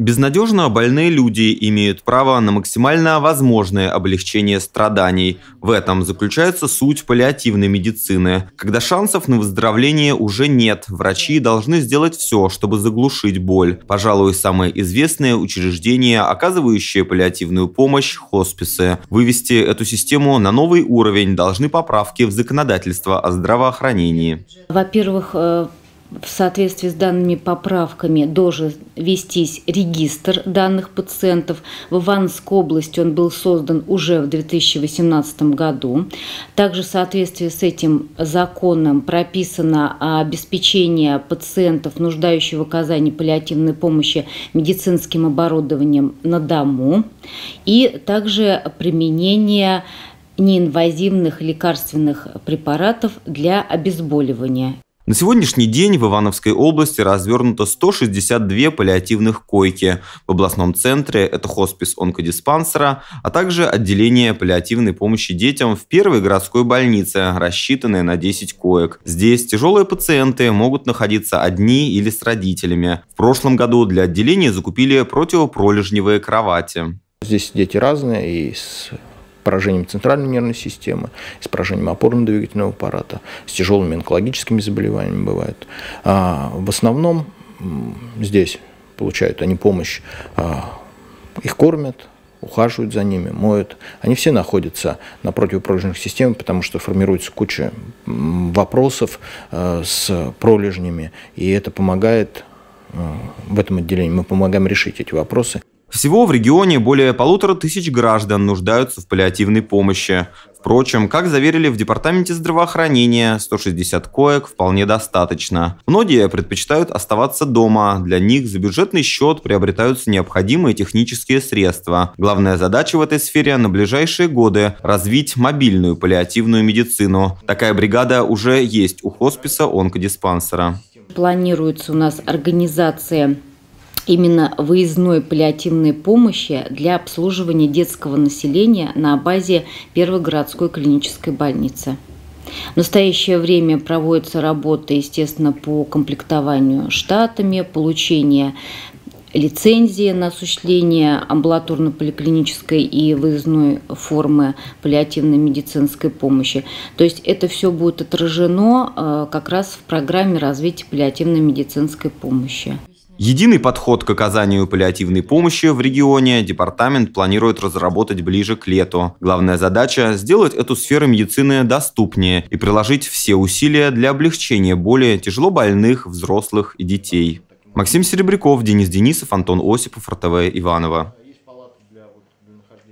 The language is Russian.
Безнадежно больные люди имеют право на максимально возможное облегчение страданий. В этом заключается суть паллиативной медицины. Когда шансов на выздоровление уже нет, врачи должны сделать все, чтобы заглушить боль. Пожалуй, самое известное учреждение, оказывающее паллиативную помощь – хосписы. Вывести эту систему на новый уровень должны поправки в законодательство о здравоохранении. Во-первых, э, в соответствии с данными поправками должен вестись регистр данных пациентов. В Ивановской области он был создан уже в 2018 году. Также в соответствии с этим законом прописано обеспечение пациентов, нуждающих в оказании паллиативной помощи медицинским оборудованием на дому и также применение неинвазивных лекарственных препаратов для обезболивания. На сегодняшний день в Ивановской области развернуто 162 паллиативных койки. В областном центре это хоспис онкодиспансера, а также отделение паллиативной помощи детям в первой городской больнице, рассчитанное на 10 коек. Здесь тяжелые пациенты могут находиться одни или с родителями. В прошлом году для отделения закупили противопролежневые кровати. Здесь дети разные, и с поражением центральной нервной системы, с поражением опорно-двигательного аппарата, с тяжелыми онкологическими заболеваниями бывает. А в основном здесь получают они помощь, а, их кормят, ухаживают за ними, моют. Они все находятся на противопролежных системах, потому что формируется куча вопросов а, с пролежнями, и это помогает а, в этом отделении. Мы помогаем решить эти вопросы. Всего в регионе более полутора тысяч граждан нуждаются в паллиативной помощи. Впрочем, как заверили в Департаменте здравоохранения, 160 коек вполне достаточно. Многие предпочитают оставаться дома. Для них за бюджетный счет приобретаются необходимые технические средства. Главная задача в этой сфере на ближайшие годы – развить мобильную паллиативную медицину. Такая бригада уже есть у хосписа онкодиспансера. Планируется у нас организация именно выездной паллиативной помощи для обслуживания детского населения на базе Первой городской клинической больницы. В настоящее время проводятся работы, естественно, по комплектованию штатами, получение лицензии на осуществление амбулаторно-поликлинической и выездной формы паллиативной медицинской помощи. То есть это все будет отражено э, как раз в программе развития паллиативной медицинской помощи. Единый подход к оказанию паллиативной помощи в регионе департамент планирует разработать ближе к лету. Главная задача – сделать эту сферу медицины доступнее и приложить все усилия для облегчения боли тяжело больных, взрослых и детей. Максим Серебряков, Денис Денисов, Антон Осипов, РТВ Иванова.